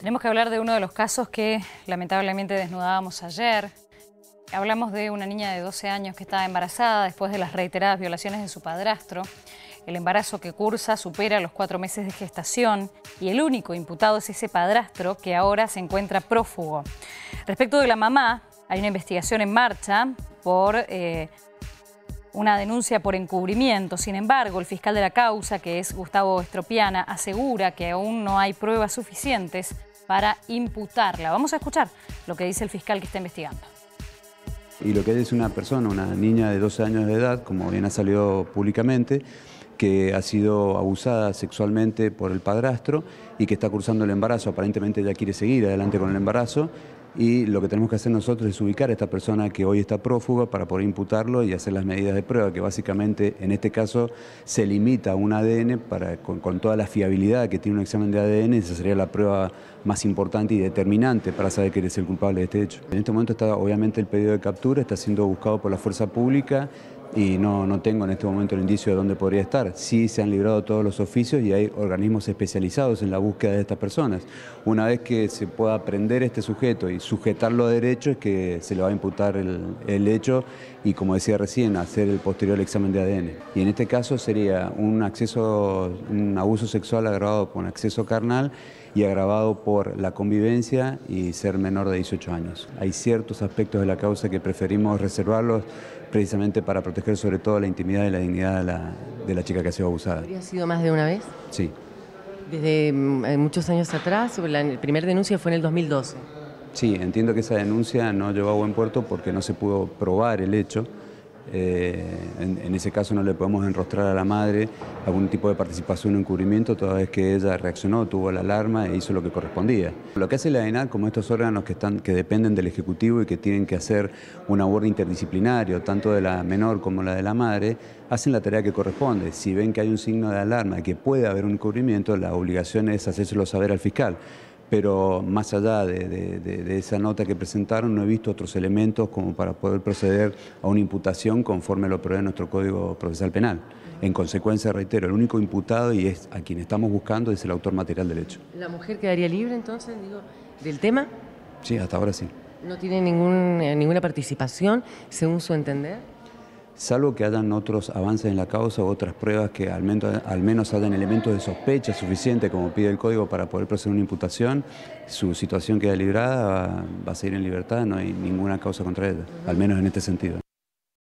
Tenemos que hablar de uno de los casos que lamentablemente desnudábamos ayer. Hablamos de una niña de 12 años que estaba embarazada después de las reiteradas violaciones de su padrastro. El embarazo que cursa supera los cuatro meses de gestación y el único imputado es ese padrastro que ahora se encuentra prófugo. Respecto de la mamá, hay una investigación en marcha por eh, una denuncia por encubrimiento. Sin embargo, el fiscal de la causa, que es Gustavo Estropiana, asegura que aún no hay pruebas suficientes para imputarla. Vamos a escuchar lo que dice el fiscal que está investigando. Y lo que es una persona, una niña de 12 años de edad, como bien ha salido públicamente, que ha sido abusada sexualmente por el padrastro y que está cursando el embarazo, aparentemente ya quiere seguir adelante con el embarazo y lo que tenemos que hacer nosotros es ubicar a esta persona que hoy está prófuga para poder imputarlo y hacer las medidas de prueba, que básicamente en este caso se limita a un ADN para, con, con toda la fiabilidad que tiene un examen de ADN, esa sería la prueba más importante y determinante para saber que eres el culpable de este hecho. En este momento está obviamente el pedido de captura, está siendo buscado por la fuerza pública, y no, no, tengo en este momento el indicio de dónde podría estar. Sí se han librado todos los oficios y hay organismos especializados en la búsqueda de estas personas. Una vez que se pueda prender este sujeto y sujetarlo a derecho es que se le va a imputar el, hecho y, como decía recién, hacer el posterior examen de ADN. Y en este caso sería un, acceso, un abuso sexual agravado por un acceso carnal y agravado por la convivencia y ser menor de 18 años. Hay ciertos aspectos de la causa que preferimos reservarlos precisamente para proteger sobre todo la intimidad y la dignidad de la, chica que ha sido abusada. ¿Habría sido más de una vez? Sí. Desde mm, eh, muchos años atrás, la primera denuncia fue en el 2012. Sí, entiendo que esa denuncia no llevó a buen puerto porque no se pudo probar el hecho eh, en, ese caso no le podemos enrostrar a la madre algún tipo de participación o encubrimiento toda vez que ella reaccionó, tuvo la alarma e hizo lo que correspondía. Lo que hace la ENAD, como estos órganos que, están, que dependen del Ejecutivo y que tienen que hacer un abordo interdisciplinario, tanto de la menor como la de la madre, hacen la tarea que corresponde. Si ven que hay un signo de alarma, que puede haber un encubrimiento, la obligación es hacérselo saber al fiscal pero más allá de, esa nota que presentaron, no he visto otros elementos como para poder proceder a una imputación conforme lo prevé nuestro Código Procesal Penal. En consecuencia, reitero, el único imputado y es a quien estamos buscando es el autor material del hecho. ¿La mujer quedaría libre entonces, digo, del tema? Sí, hasta ahora sí. ¿No tiene eh, ninguna participación, según su entender? salvo que hayan otros avances en la causa u otras pruebas que al menos, al menos hayan elementos de sospecha suficiente, como pide el código, para poder proceder una imputación, su situación queda librada, va, va a seguir en libertad, no hay ninguna causa contra ella, al menos en este sentido.